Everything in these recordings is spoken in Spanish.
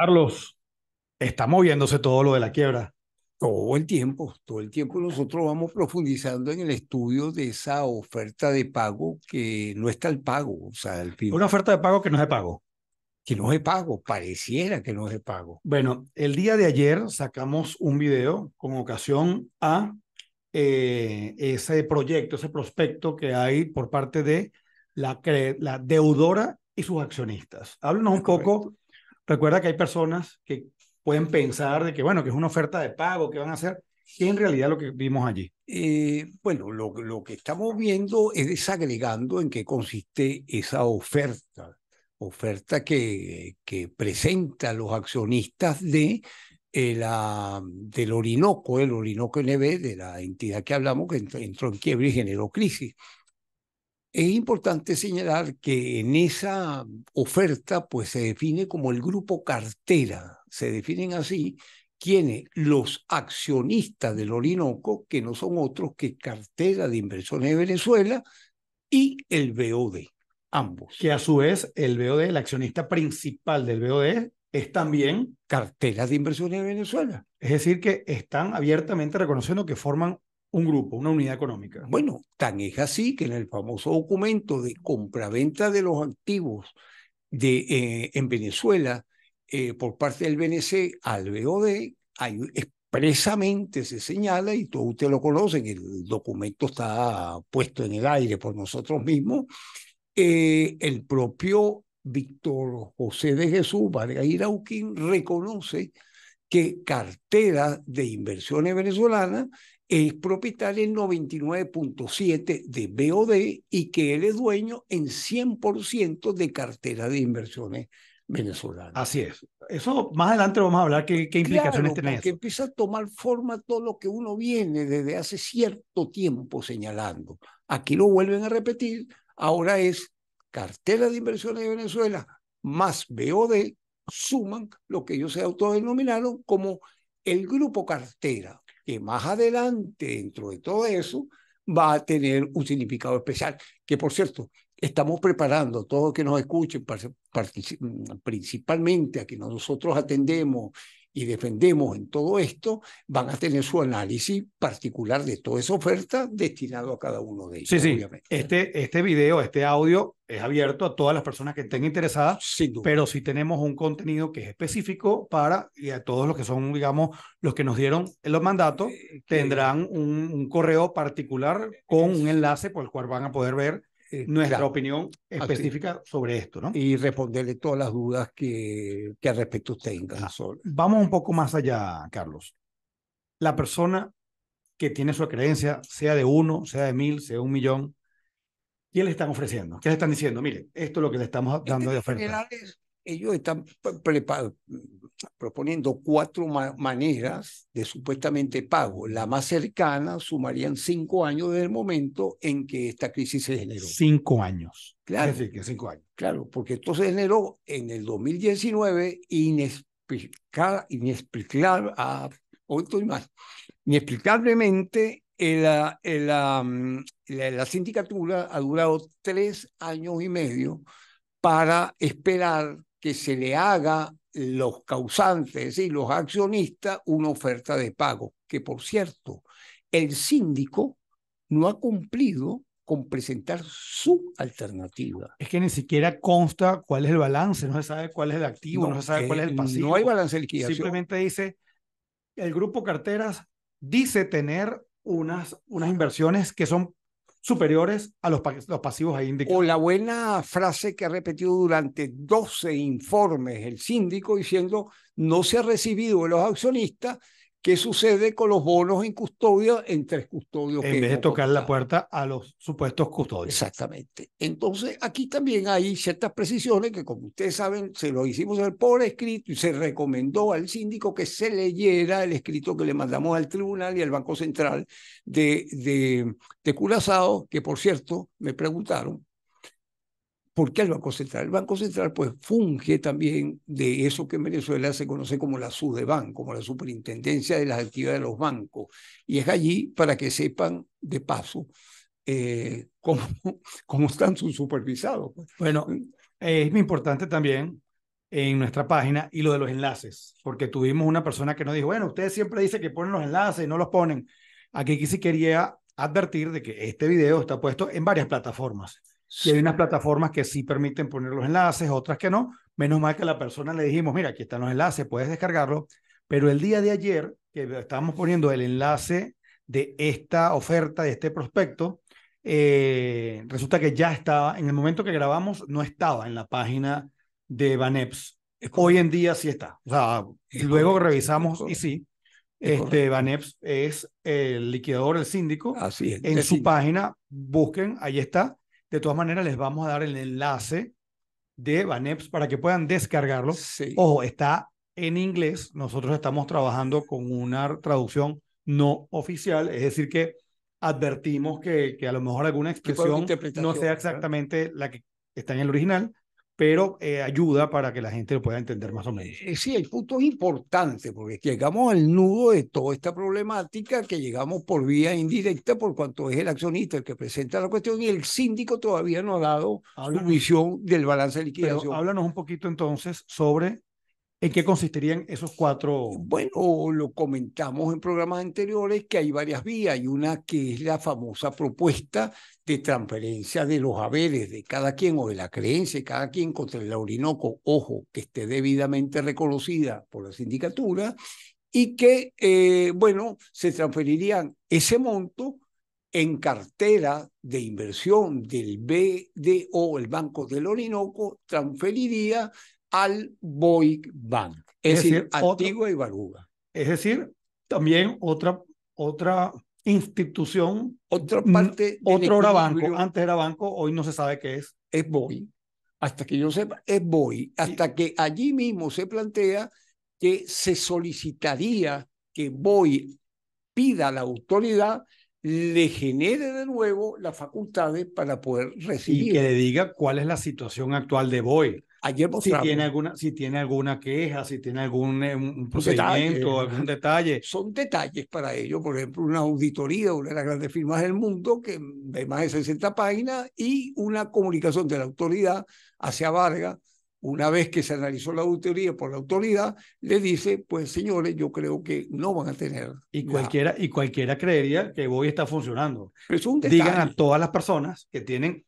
Carlos, está moviéndose todo lo de la quiebra. Todo el tiempo, todo el tiempo nosotros vamos profundizando en el estudio de esa oferta de pago que no está el pago. O sea, el Una oferta de pago que no es de pago. Que no es de pago, pareciera que no es de pago. Bueno, el día de ayer sacamos un video con ocasión a eh, ese proyecto, ese prospecto que hay por parte de la, la deudora y sus accionistas. Háblanos un poco Recuerda que hay personas que pueden pensar de que, bueno, que es una oferta de pago, que van a hacer, y en realidad lo que vimos allí. Eh, bueno, lo, que estamos viendo es desagregando en qué consiste esa oferta, oferta que, que presenta los accionistas de eh, la, del Orinoco, el Orinoco NB, de la entidad que hablamos, que entró, en quiebra y generó crisis. Es importante señalar que en esa oferta pues se define como el grupo cartera, se definen así quienes los accionistas del Orinoco, que no son otros que Cartera de Inversiones de Venezuela y el BOD, ambos. Que a su vez el BOD, el accionista principal del BOD, es también Cartera de Inversiones de Venezuela. Es decir, que están abiertamente reconociendo que forman un grupo, una unidad económica. Bueno, tan es así que en el famoso documento de compraventa de los activos de, eh, en Venezuela eh, por parte del BNC al BOD, expresamente se señala, y todos ustedes lo conocen, el documento está puesto en el aire por nosotros mismos, eh, el propio Víctor José de Jesús Vargas Irauquín reconoce que cartera de inversiones venezolanas es propietario en 99.7 de BOD y que él es dueño en 100% de cartera de inversiones venezolanas. Así es. Eso más adelante vamos a hablar qué, qué implicaciones claro, tiene este porque empieza a tomar forma todo lo que uno viene desde hace cierto tiempo señalando. Aquí lo vuelven a repetir. Ahora es cartera de inversiones de Venezuela más BOD suman lo que ellos se autodenominaron como el grupo cartera que más adelante, dentro de todo eso, va a tener un significado especial. Que por cierto, estamos preparando, todos que nos escuchen, principalmente a que nosotros atendemos y defendemos en todo esto, van a tener su análisis particular de toda esa oferta destinado a cada uno de ellos. Sí, sí. Este, este video, este audio es abierto a todas las personas que estén interesadas, pero si tenemos un contenido que es específico para, y a todos los que son, digamos, los que nos dieron los mandatos, eh, tendrán un, correo particular con un enlace por el cual van a poder ver eh, nuestra opinión específica sobre esto, ¿no? Y responderle todas las dudas que, que al respecto tenga, Ah, vamos un poco más allá, Carlos. La persona que tiene su creencia, sea de uno, sea de mil, sea de un millón, ¿qué le están ofreciendo? ¿Qué le están diciendo? Mire, esto es lo que le estamos dando de oferta. ellos están preparados proponiendo cuatro maneras de supuestamente pago. La más cercana sumarían cinco años desde el momento en que esta crisis se generó. Cinco años. Claro. Es decir, que cinco años. Claro, porque esto se generó en el 2019 inexplicable, ah, inexplicablemente la, ah, ah, mm, la, la sindicatura ha durado tres años y medio para esperar que se le haga los causantes, y los accionistas, una oferta de pago, que por cierto, el síndico no ha cumplido con presentar su alternativa. Es que ni siquiera consta cuál es el balance, no se sabe cuál es el activo, no, se sabe cuál es el eh, pasivo. No hay balance liquidación. Simplemente dice, el grupo carteras dice tener unas, unas inversiones que son superiores a los, pasivos ahí indicados. O la buena frase que ha repetido durante 12 informes el síndico diciendo no se ha recibido de los accionistas ¿Qué sucede con los bonos en custodia entre custodios? En vez de tocar la puerta a los supuestos custodios. Exactamente. Entonces, aquí también hay ciertas precisiones que, como ustedes saben, se lo hicimos por escrito y se recomendó al síndico que se leyera el escrito que le mandamos al tribunal y al Banco Central de, de, que por cierto, me preguntaron ¿Por qué el Banco Central? El Banco Central pues funge también de eso que en Venezuela se conoce como la SUDEBAN, como la Superintendencia de las Actividades de los Bancos. Y es allí para que sepan de paso eh, cómo, cómo, están sus supervisados. Pues. Bueno, mm. eh, es muy importante también en nuestra página y lo de los enlaces, porque tuvimos una persona que nos dijo, bueno, ustedes siempre dicen que ponen los enlaces y no los ponen. Aquí sí quería advertir de que este video está puesto en varias plataformas. Y hay unas plataformas que sí permiten poner los enlaces, otras que no. Menos mal que a la persona le dijimos, mira, aquí están los enlaces, puedes descargarlo. Pero el día de ayer, que estábamos poniendo el enlace de esta oferta, de este prospecto, eh, resulta que ya estaba, en el momento que grabamos, no estaba en la página de Baneps. Hoy en día sí está. luego revisamos y sí. este Baneps es el liquidador, el síndico. Así En su página, busquen, ahí está. De todas maneras, les vamos a dar el enlace de Baneps para que puedan descargarlo. Sí. Ojo, está en inglés. Nosotros estamos trabajando con una traducción no oficial, es decir, que advertimos que, que a lo mejor alguna expresión no sea exactamente la que está en el original, pero eh, ayuda para que la gente lo pueda entender más o menos. Eh, sí, el punto es importante, porque llegamos al nudo de toda esta problemática que llegamos por vía indirecta, por cuanto es el accionista el que presenta la cuestión, y el síndico todavía no ha dado su visión del balance de liquidación. háblanos un poquito entonces sobre ¿En qué consistirían esos cuatro? Bueno, lo comentamos en programas anteriores que hay varias vías. Hay una que es la famosa propuesta de transferencia de los haberes de cada quien o de la creencia de cada quien contra el Orinoco, ojo, que esté debidamente reconocida por la sindicatura y que, eh, bueno, se transferirían ese monto en cartera de inversión del BDO, el Banco del Orinoco, transferiría al Boic Bank, es, decir, antiguo y Baruga. Es decir, también otra, otra institución, otra mm, parte, otro banco, antes era banco, hoy no se sabe qué es. Es BOI, hasta que yo sepa, es BOI, hasta que allí mismo se plantea que se solicitaría que BOI pida a la autoridad le genere de nuevo las facultades para poder recibir. Y que le diga cuál es la situación actual de BOIC si tiene alguna Si tiene alguna queja, si tiene algún eh, procedimiento, algún detalle. Son detalles para ello. Por ejemplo, una auditoría, una de las grandes firmas del mundo, que de más de 60 páginas, y una comunicación de la autoridad hacia Vargas. Una vez que se analizó la auditoría por la autoridad, le dice, pues señores, yo creo que no van a tener. Y cualquiera, y cualquiera creería que Boy está funcionando. Digan a todas las personas que tienen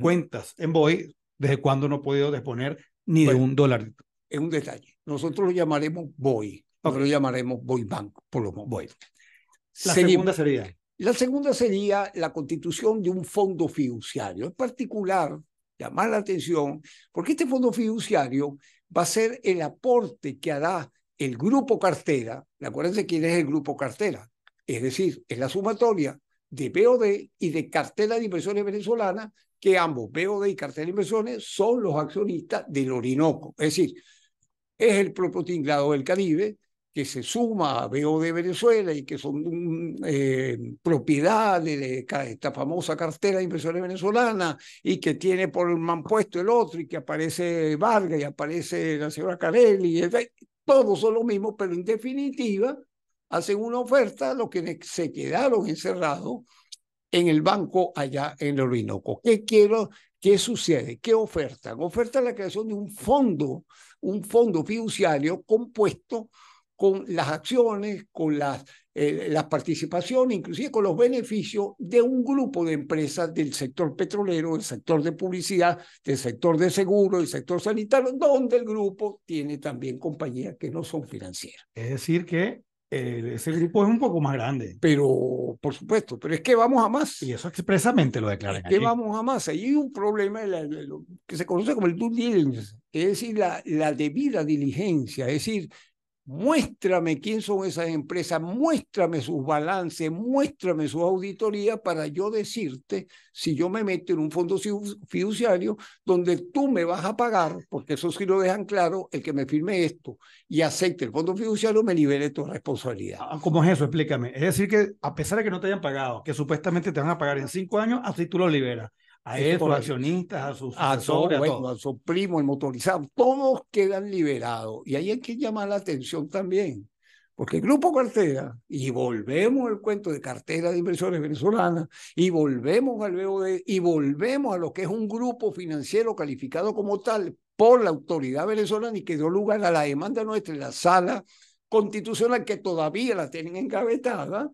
cuentas en Boy desde cuándo no he podido disponer ni de un dólar. Es un detalle. Nosotros lo llamaremos BOI, pero lo llamaremos BOI Bank, por lo menos. La segunda sería. La segunda sería la constitución de un fondo fiduciario. Es particular, llamar la atención, porque este fondo fiduciario va a ser el aporte que hará el grupo cartera. Acuérdense quién es el grupo cartera. Es decir, es la sumatoria de BOD y de cartela de inversiones venezolanas que ambos, BOD y Cartera de Inversiones, son los accionistas del Orinoco. Es decir, es el propio tinglado del Caribe que se suma a BOD Venezuela y que son mm, eh, propiedades propiedad de, esta famosa cartera de inversiones venezolana y que tiene por el manpuesto el otro y que aparece Vargas y aparece la señora Carelli, todos son los mismos, pero en definitiva hacen una oferta a los que se quedaron encerrados en el banco allá en el Orinoco. ¿Qué quiero? ¿Qué sucede? ¿Qué oferta? Oferta la creación de un fondo, un fondo fiduciario compuesto con las acciones, con las, eh, las participaciones, inclusive con los beneficios de un grupo de empresas del sector petrolero, del sector de publicidad, del sector de seguro, del sector sanitario, donde el grupo tiene también compañías que no son financieras. Es decir, que eh, ese grupo es un poco más grande. Pero, por supuesto, pero es que vamos a más. Y eso expresamente lo declaran. Es que vamos a más. Hay un problema que se conoce como el due diligence, es decir, la, la debida diligencia, es decir, muéstrame quién son esas empresas, muéstrame sus balances, muéstrame su auditoría para yo decirte si yo me meto en un fondo fiduciario donde tú me vas a pagar, porque eso sí lo dejan claro, el que me firme esto y acepte el fondo fiduciario me libere de tu responsabilidad. Ah, ¿Cómo es eso? Explícame. Es decir, que a pesar de que no te hayan pagado, que supuestamente te van a pagar en cinco años, así tú lo liberas a sus accionistas a sus a, a, su primo, el motorizado, todos quedan liberados. Y ahí hay que llamar la atención también, porque el grupo cartera, y volvemos al cuento de cartera de inversiones venezolanas, y volvemos al BOD, y volvemos a lo que es un grupo financiero calificado como tal por la autoridad venezolana y que dio lugar a la demanda nuestra en la sala constitucional que todavía la tienen engavetada,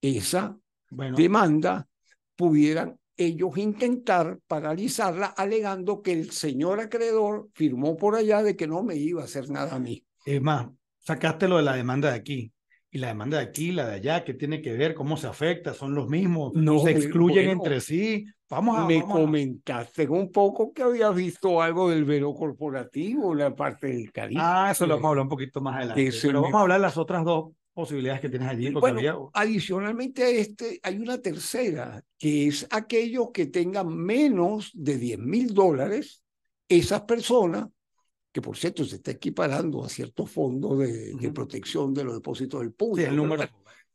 esa demanda pudieran ellos intentar paralizarla alegando que el señor acreedor firmó por allá de que no me iba a hacer nada a mí. Es más, sacaste lo de la demanda de aquí. Y la demanda de aquí, la de allá, ¿qué tiene que ver? ¿Cómo se afecta? ¿Son los mismos? No, ¿Se excluyen entre sí? Vamos a... Me comentaste un poco que habías visto algo del velo corporativo, la parte del cariño. Ah, eso lo vamos a hablar un poquito más adelante. Pero vamos a hablar las otras dos posibilidades que tienes allí. Bueno, adicionalmente a este, hay una tercera, que es aquellos que tengan menos de 10 mil dólares, esas personas, que por cierto se está equiparando a ciertos fondos de, protección de los depósitos del público. número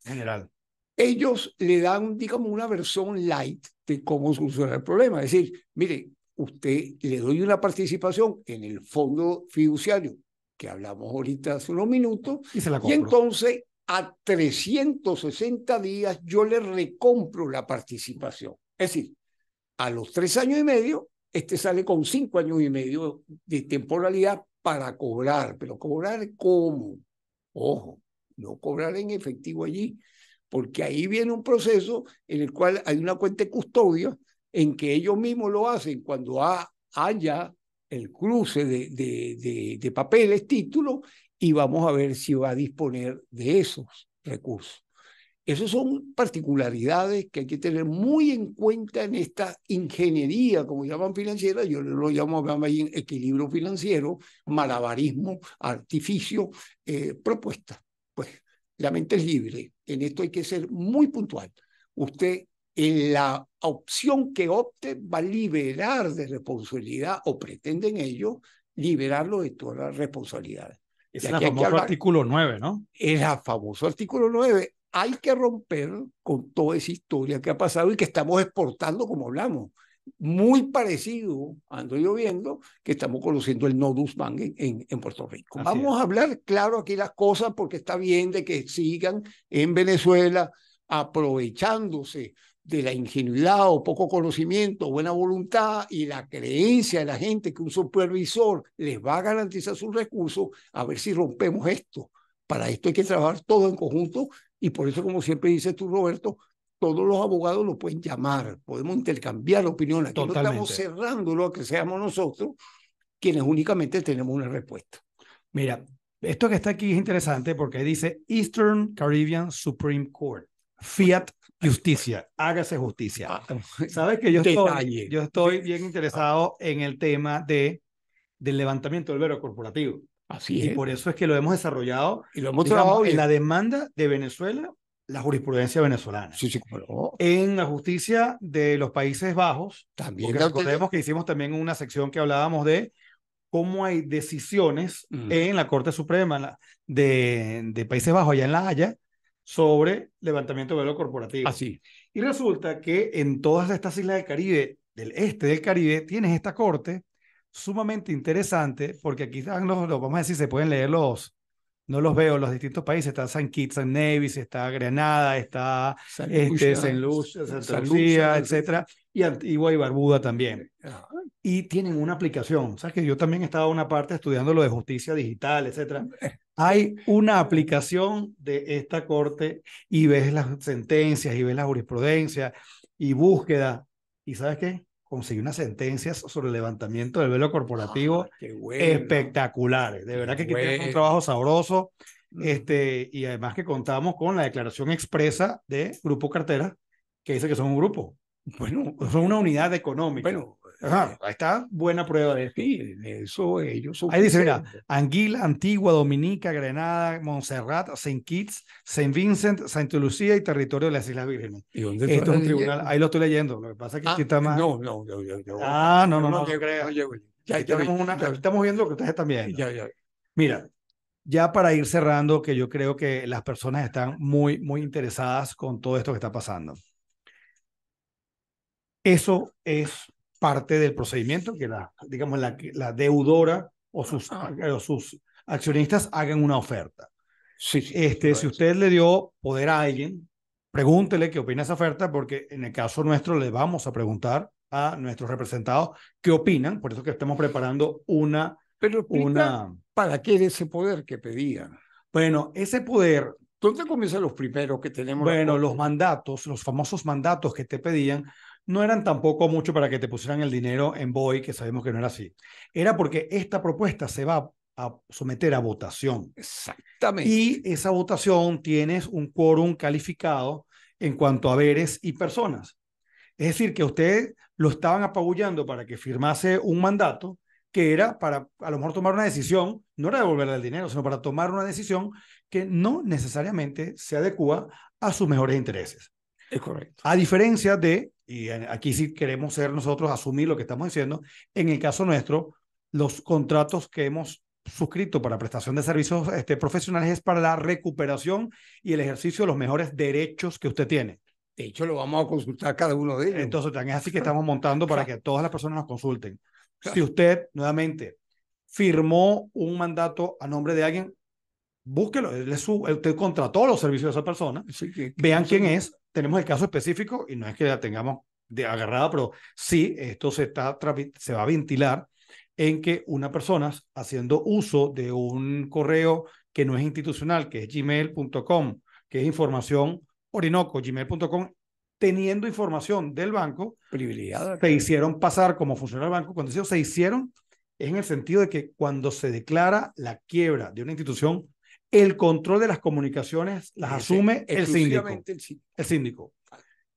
general. Ellos le dan, digamos, una versión light de cómo solucionar el problema. Es decir, mire, usted le doy una participación en el fondo fiduciario que hablamos ahorita hace unos minutos, y, se la y entonces a 360 días yo le recompro la participación. Es decir, a los tres años y medio, este sale con cinco años y medio de temporalidad para cobrar, pero cobrar cómo? Ojo, no cobrar en efectivo allí, porque ahí viene un proceso en el cual hay una cuenta de custodia en que ellos mismos lo hacen cuando haya el cruce de, de papeles, títulos, y vamos a ver si va a disponer de esos recursos. Esas son particularidades que hay que tener muy en cuenta en esta ingeniería, como llaman financiera, yo lo llamo equilibrio financiero, malabarismo, artificio, eh, propuesta. Pues la mente es libre, en esto hay que ser muy puntual. Usted en la opción que opte va a liberar de responsabilidad o pretenden ellos liberarlo de todas las responsabilidades. Es el famoso artículo 9, ¿no? Es el famoso artículo 9. Hay que romper con toda esa historia que ha pasado y que estamos exportando como hablamos. Muy parecido, ando yo viendo, que estamos conociendo el Nodus Bang en, en, Puerto Rico. Vamos a hablar claro aquí las cosas porque está bien de que sigan en Venezuela aprovechándose de la ingenuidad o poco conocimiento, buena voluntad y la creencia de la gente que un supervisor les va a garantizar sus recursos, a ver si rompemos esto. Para esto hay que trabajar todo en conjunto y por eso, como siempre dices tú, Roberto, todos los abogados lo pueden llamar, podemos intercambiar opiniones. no estamos cerrándolo a que seamos nosotros quienes únicamente tenemos una respuesta. Mira, esto que está aquí es interesante porque dice Eastern Caribbean Supreme Court. Fiat Justicia, hágase justicia. Ah, Sabes que yo estoy, yo estoy bien interesado en el tema de, del levantamiento del vero corporativo. Así es. Y por eso es que lo hemos desarrollado. Y lo hemos trabajado en la demanda de Venezuela, la jurisprudencia venezolana. Sí, sí, En la justicia de los Países Bajos. También. recordemos que hicimos también una sección que hablábamos de cómo hay decisiones mm. en la Corte Suprema de, de Países Bajos, allá en La Haya, sobre levantamiento de velo corporativo. Así. Y resulta que en todas estas islas del Caribe, del este del Caribe, tienes esta corte sumamente interesante, porque aquí están los vamos a decir, se pueden leer los, no los veo los distintos países. Está San Kitts San Nevis, está Granada, está este, Lucia, etc. Y Antigua y Barbuda también. Eh, y tienen una aplicación. ¿Sabes que yo también estaba una parte estudiando lo de justicia digital, etcétera. Hay una aplicación de esta corte y ves las sentencias y ves la jurisprudencia y búsqueda. ¿Y sabes qué? conseguí unas sentencias sobre el levantamiento del velo corporativo ah, espectaculares. De verdad que es un trabajo sabroso. Mm. Este, y además que contamos con la declaración expresa de Grupo Cartera, que dice que son un grupo. Bueno, son una unidad económica. Bueno, eh, ahí está buena prueba de eso ellos Ahí dice, mira, Anguila, Antigua, Dominica, Granada Montserrat, saint Kitts, saint Vincent, saint Lucía y territorio de las Islas Vírgenes. tribunal, ahí lo estoy leyendo, lo que pasa es que ah, está más... No, no, Ah, no, no, no. estamos viendo lo que ustedes también. Ya, Mira, ya para ir cerrando, que yo creo que las personas están muy, muy interesadas con todo esto que está pasando. Eso es parte del procedimiento que la, digamos, la, la deudora o sus, ah. o sus accionistas hagan una oferta. Sí, este, si usted le dio poder a alguien, pregúntele qué opina esa oferta, porque en el caso nuestro le vamos a preguntar a nuestros representados qué opinan, por eso que estamos preparando una... una... ¿para qué ese poder que pedían? Bueno, ese poder... ¿Dónde comienzan los primeros que tenemos? Bueno, los mandatos, los famosos mandatos que te pedían, no eran tampoco mucho para que te pusieran el dinero en Boy, que sabemos que no era así. Era porque esta propuesta se va a someter a votación. Exactamente. Y esa votación tienes un quórum calificado en cuanto a veres y personas. Es decir, que ustedes lo estaban apabullando para que firmase un mandato que era para a lo mejor tomar una decisión, no era devolverle el dinero, sino para tomar una decisión que no necesariamente se adecua a sus mejores intereses correcto. A diferencia de, y aquí sí queremos ser nosotros, asumir lo que estamos diciendo, en el caso nuestro, los contratos que hemos suscrito para prestación de servicios este, profesionales es para la recuperación y el ejercicio de los mejores derechos que usted tiene. De hecho, lo vamos a consultar cada uno de ellos. Entonces, también es así que estamos montando para que todas las personas nos consulten. Si usted, nuevamente, firmó un mandato a nombre de alguien, búsquelo. usted contrató los servicios de esa persona. vean quién es tenemos el caso específico y no es que la tengamos de agarrada, pero sí, esto se, está, se va a ventilar en que una persona haciendo uso de un correo que no es institucional, que es gmail.com, que es información orinoco, gmail.com, teniendo información del banco, Se hicieron pasar como funcionario del banco. Cuando se hicieron, es en el sentido de que cuando se declara la quiebra de una institución el control de las comunicaciones las asume el síndico. El síndico.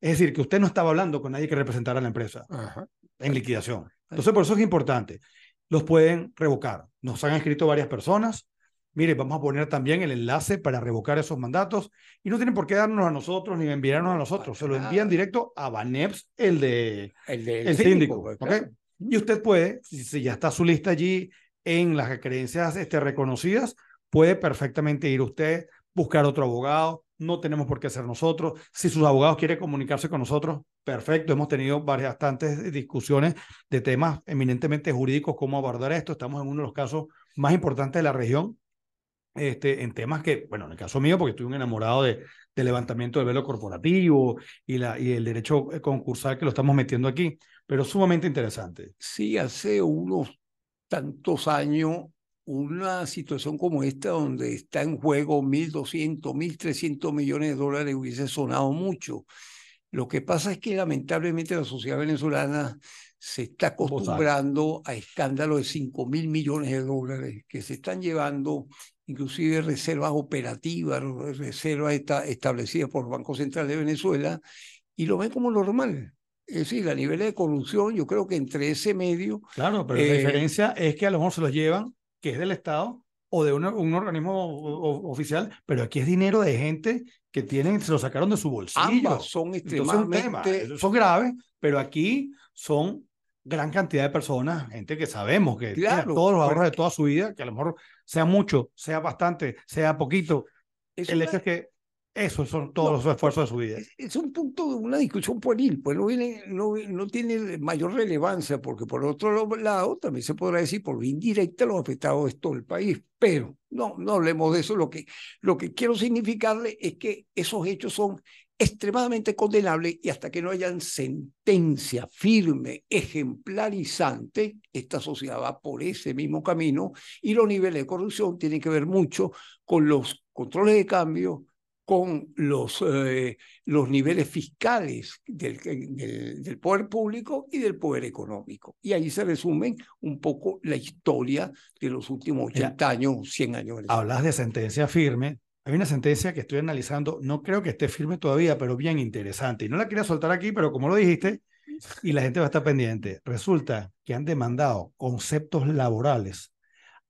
Es decir, que usted no estaba hablando con nadie que representara a la empresa en liquidación. Entonces, por eso es importante. Los pueden revocar. Nos han escrito varias personas. Mire, vamos a poner también el enlace para revocar esos mandatos. Y no tienen por qué darnos a nosotros ni enviarnos a nosotros. Se lo envían directo a Baneps, el de el, síndico. Pues, y usted puede, si ya está su lista allí en las creencias este, reconocidas, puede perfectamente ir usted, buscar otro abogado, no tenemos por qué hacer nosotros. Si sus abogados quieren comunicarse con nosotros, perfecto. Hemos tenido varias bastantes discusiones de temas eminentemente jurídicos, cómo abordar esto. Estamos en uno de los casos más importantes de la región, este, en temas que, bueno, en el caso mío, porque estoy un enamorado de, de levantamiento del velo corporativo y, la, y el derecho eh, concursal que lo estamos metiendo aquí, pero sumamente interesante. Sí, hace unos tantos años una situación como esta, donde está en juego 1.200, 1.300 millones de dólares, hubiese sonado mucho. Lo que pasa es que lamentablemente la sociedad venezolana se está acostumbrando a escándalos de cinco mil millones de dólares que se están llevando, inclusive reservas operativas, reservas establecidas por el Banco Central de Venezuela, y lo ven como normal. Es decir, a nivel de corrupción, yo creo que entre ese medio... Claro, pero la eh, diferencia es que a lo mejor se los llevan que es del Estado o de un, organismo oficial, pero aquí es dinero de gente que tienen, se lo sacaron de su bolsillo. Ambas son son graves, pero aquí son gran cantidad de personas, gente que sabemos que todos los ahorros de toda su vida, que a lo mejor sea mucho, sea bastante, sea poquito. el es que esos son todos los esfuerzos de su vida. Es, un punto, de una discusión pueril, pues no, viene, no, tiene mayor relevancia, porque por otro lado también se podrá decir por indirecto indirecta los afectados de todo el país, pero no, no hablemos de eso. Lo que, lo que quiero significarle es que esos hechos son extremadamente condenables y hasta que no hayan sentencia firme, ejemplarizante, esta sociedad va por ese mismo camino y los niveles de corrupción tienen que ver mucho con los controles de cambio, con los, eh, los niveles fiscales del, del, poder público y del poder económico. Y ahí se resumen un poco la historia de los últimos 80 años, 100 años. Hablas de sentencia firme. Hay una sentencia que estoy analizando, no creo que esté firme todavía, pero bien interesante. Y no la quería soltar aquí, pero como lo dijiste, y la gente va a estar pendiente. Resulta que han demandado conceptos laborales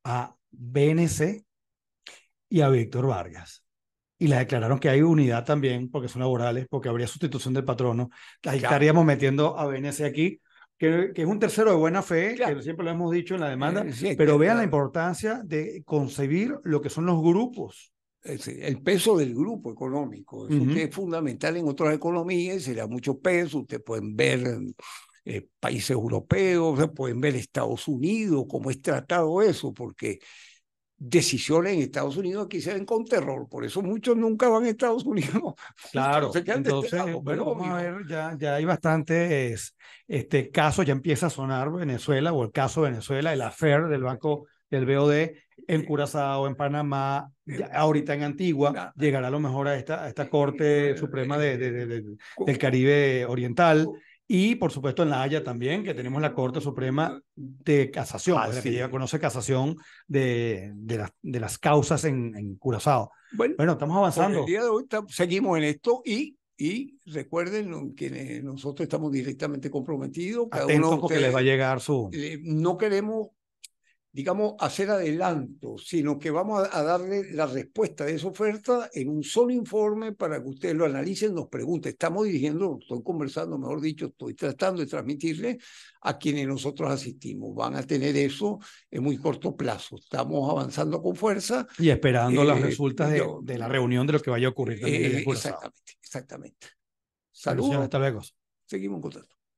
a BNC y a Víctor Vargas y la declararon que hay unidad también, porque son laborales, porque habría sustitución del patrono. Ahí estaríamos metiendo a BNC aquí, que, que, es un tercero de buena fe, que siempre lo hemos dicho en la demanda, eh, pero vean la importancia de concebir lo que son los grupos. Eh, el peso del grupo económico, que es fundamental en otras economías, se le da mucho peso, ustedes pueden ver eh, países europeos, pueden ver Estados Unidos, cómo es tratado eso, porque decisiones en Estados Unidos aquí se ven con terror, por eso muchos nunca van a Estados Unidos. Claro, entonces, vamos a ver, ya, ya hay bastantes este, casos, ya empieza a sonar Venezuela o el caso Venezuela, el affair del Banco del BOD en Curazao, en Panamá, eh, ahorita en Antigua, llegará a lo mejor a esta, a esta Corte eh, Suprema eh, de, del Caribe Oriental. Y por supuesto en La Haya también, que tenemos la Corte Suprema de Casación, pues, que conoce casación de, de, de las causas en, en Curazao. Bueno, bueno, estamos avanzando. El día de hoy seguimos en esto y, y recuerden que nosotros estamos directamente comprometidos. Cada uno les va a llegar su... No queremos digamos, hacer adelanto, sino que vamos a, darle la respuesta de esa oferta en un solo informe para que ustedes lo analicen, nos pregunten. Estamos dirigiendo, estoy conversando, mejor dicho, estoy tratando de transmitirle a quienes nosotros asistimos. Van a tener eso en muy corto plazo. Estamos avanzando con fuerza. Y esperando las eh, resultas de, la reunión de lo que vaya a ocurrir. Eh, exactamente, exactamente. Saludos. Hasta luego. Seguimos en contacto.